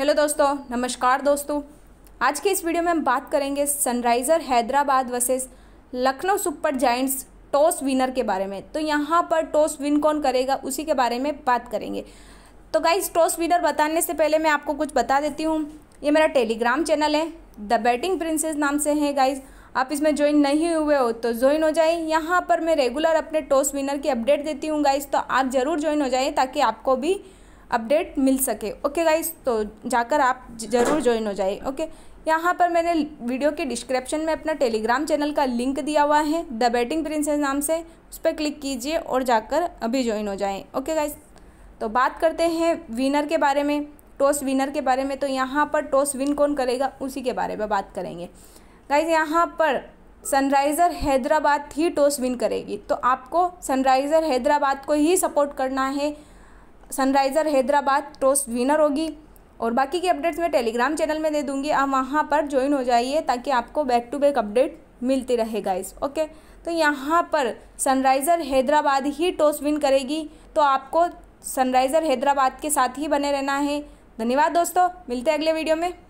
hello दोस्तों नमस्कार दोस्तों आज के इस वीडियो में हम बात करेंगे Sunriser Hyderabad versus Lucknow Super Giants toss winner के बारे में तो यहाँ पर टॉस विन कौन करेगा उसी के बारे में बात करेंगे तो गाइज टॉस विनर बताने से पहले मैं आपको कुछ बता देती हूँ ये मेरा टेलीग्राम चैनल है द बैटिंग प्रिंसेस नाम से है गाइज़ आप इसमें ज्वाइन नहीं हुए हो तो ज्वाइन हो जाए यहाँ पर मैं रेगुलर अपने टॉस विनर की अपडेट देती हूँ गाइज तो आप ज़रूर ज्वाइन हो जाइए ताकि आपको भी अपडेट मिल सके ओके गाइज तो जाकर आप ज़रूर ज्वाइन हो जाए ओके यहाँ पर मैंने वीडियो के डिस्क्रिप्शन में अपना टेलीग्राम चैनल का लिंक दिया हुआ है द बैटिंग प्रिंसेस नाम से उस पर क्लिक कीजिए और जाकर अभी ज्वाइन हो जाएं ओके गाइज तो बात करते हैं विनर के बारे में टॉस विनर के बारे में तो यहाँ पर टॉस विन कौन करेगा उसी के बारे में बात करेंगे गाइज यहाँ पर सनराइज़र हैदराबाद ही टॉस विन करेगी तो आपको सनराइज़र हैदराबाद को ही सपोर्ट करना है सनराइज़र हैदराबाद टॉस विनर होगी और बाकी के अपडेट्स मैं टेलीग्राम चैनल में दे दूँगी आप वहाँ पर ज्वाइन हो जाइए ताकि आपको बैक टू बैक अपडेट मिलती रहे गाइस ओके तो यहाँ पर सनराइज़र हैदराबाद ही टॉस विन करेगी तो आपको सनराइज़र हैदराबाद के साथ ही बने रहना है धन्यवाद दोस्तों मिलते हैं अगले वीडियो में